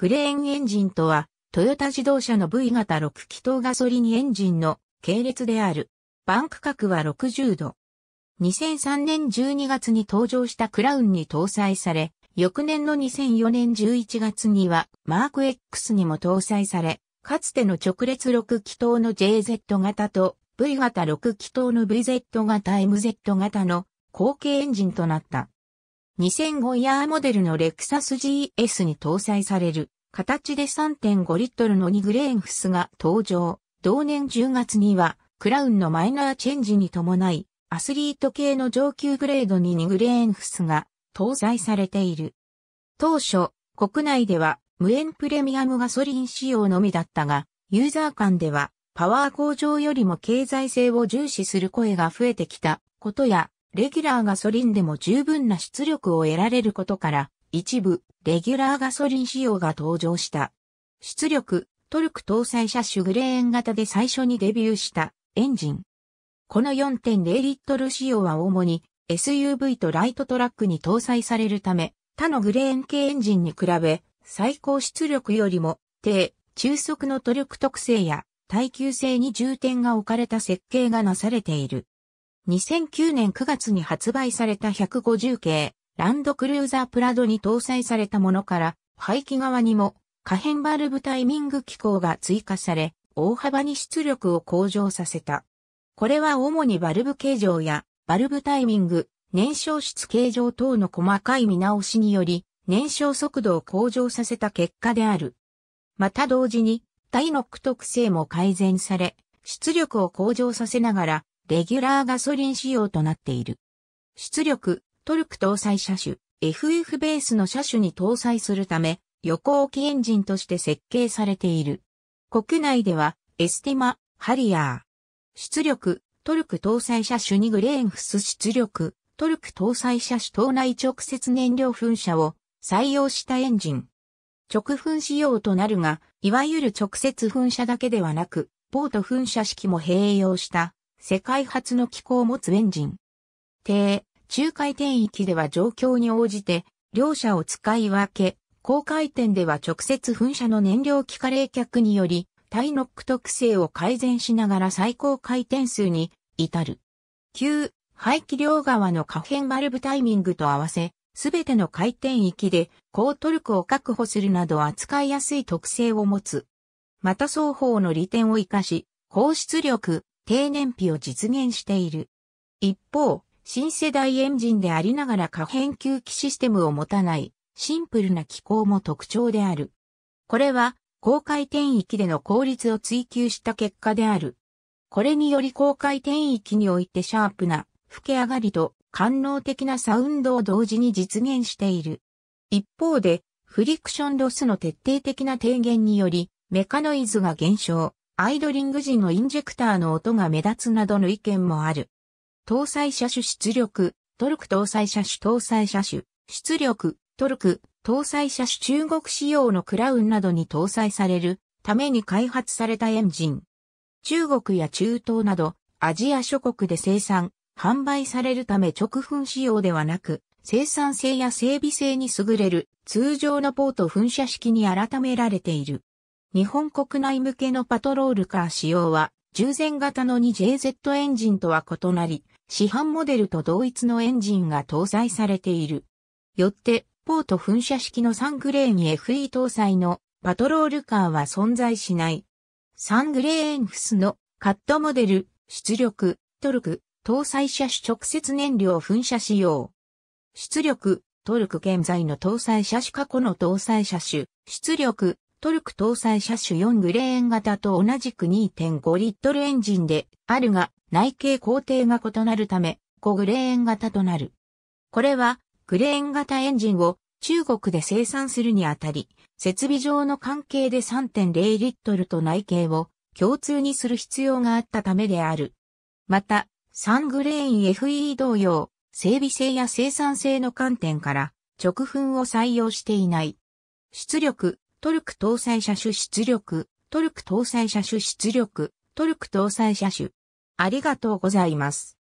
クレーンエンジンとは、トヨタ自動車の V 型6気筒ガソリンエンジンの系列である。バンク角は60度。2003年12月に登場したクラウンに搭載され、翌年の2004年11月にはマーク X にも搭載され、かつての直列6気筒の JZ 型と V 型6気筒の VZ 型 MZ 型の後継エンジンとなった。2005イヤーモデルのレクサス GS に搭載される形で3.5リットルの2グレーンフスが登場。同年10月にはクラウンのマイナーチェンジに伴いアスリート系の上級グレードに2グレーンフスが搭載されている。当初、国内では無塩プレミアムガソリン仕様のみだったが、ユーザー間ではパワー向上よりも経済性を重視する声が増えてきたことや、レギュラーガソリンでも十分な出力を得られることから、一部、レギュラーガソリン仕様が登場した。出力、トルク搭載車種グレーン型で最初にデビューしたエンジン。この4.0リットル仕様は主に SUV とライトトラックに搭載されるため、他のグレーン系エンジンに比べ、最高出力よりも低、中速のトルク特性や耐久性に重点が置かれた設計がなされている。2009年9月に発売された150系ランドクルーザープラドに搭載されたものから、排気側にも可変バルブタイミング機構が追加され、大幅に出力を向上させた。これは主にバルブ形状やバルブタイミング、燃焼室形状等の細かい見直しにより、燃焼速度を向上させた結果である。また同時に、タイノック特性も改善され、出力を向上させながら、レギュラーガソリン仕様となっている。出力、トルク搭載車種、FF ベースの車種に搭載するため、横置きエンジンとして設計されている。国内では、エスティマ、ハリアー。出力、トルク搭載車種にグレーンフス出力、トルク搭載車種島内直接燃料噴射を採用したエンジン。直噴仕様となるが、いわゆる直接噴射だけではなく、ポート噴射式も併用した世界初の機構を持つエンジン。低、中回転域では状況に応じて、両者を使い分け、高回転では直接噴射の燃料気化冷却により、タイノック特性を改善しながら最高回転数に至る。9、排気量側の可変バルブタイミングと合わせ、すべての回転域で高トルクを確保するなど扱いやすい特性を持つ。また双方の利点を活かし、高出力、低燃費を実現している。一方、新世代エンジンでありながら可変吸気システムを持たないシンプルな機構も特徴である。これは高回転域での効率を追求した結果である。これにより高回転域においてシャープな吹け上がりと官能的なサウンドを同時に実現している。一方で、フリクションロスの徹底的な低減により、メカノイズが減少、アイドリング時のインジェクターの音が目立つなどの意見もある。搭載車種出力、トルク搭載車種搭載車種、出力、トルク、搭載車種中国仕様のクラウンなどに搭載されるために開発されたエンジン。中国や中東などアジア諸国で生産、販売されるため直噴仕様ではなく、生産性や整備性に優れる通常のポート噴射式に改められている。日本国内向けのパトロールカー使用は、従前型の 2JZ エンジンとは異なり、市販モデルと同一のエンジンが搭載されている。よって、ポート噴射式のサングレーに FE 搭載のパトロールカーは存在しない。サングレーエンフスのカットモデル、出力、トルク、搭載車種直接燃料噴射使用。出力、トルク現在の搭載車種過去の搭載車種、出力、トルク搭載車種4グレーン型と同じく2.5リットルエンジンであるが、内径工程が異なるため、5グレーン型となる。これは、グレーン型エンジンを中国で生産するにあたり、設備上の関係で3.0リットルと内径を共通にする必要があったためである。また、3グレーン FE 同様、整備性や生産性の観点から、直噴を採用していない。出力、トルク搭載車種出力、トルク搭載車種出力、トルク搭載車種。ありがとうございます。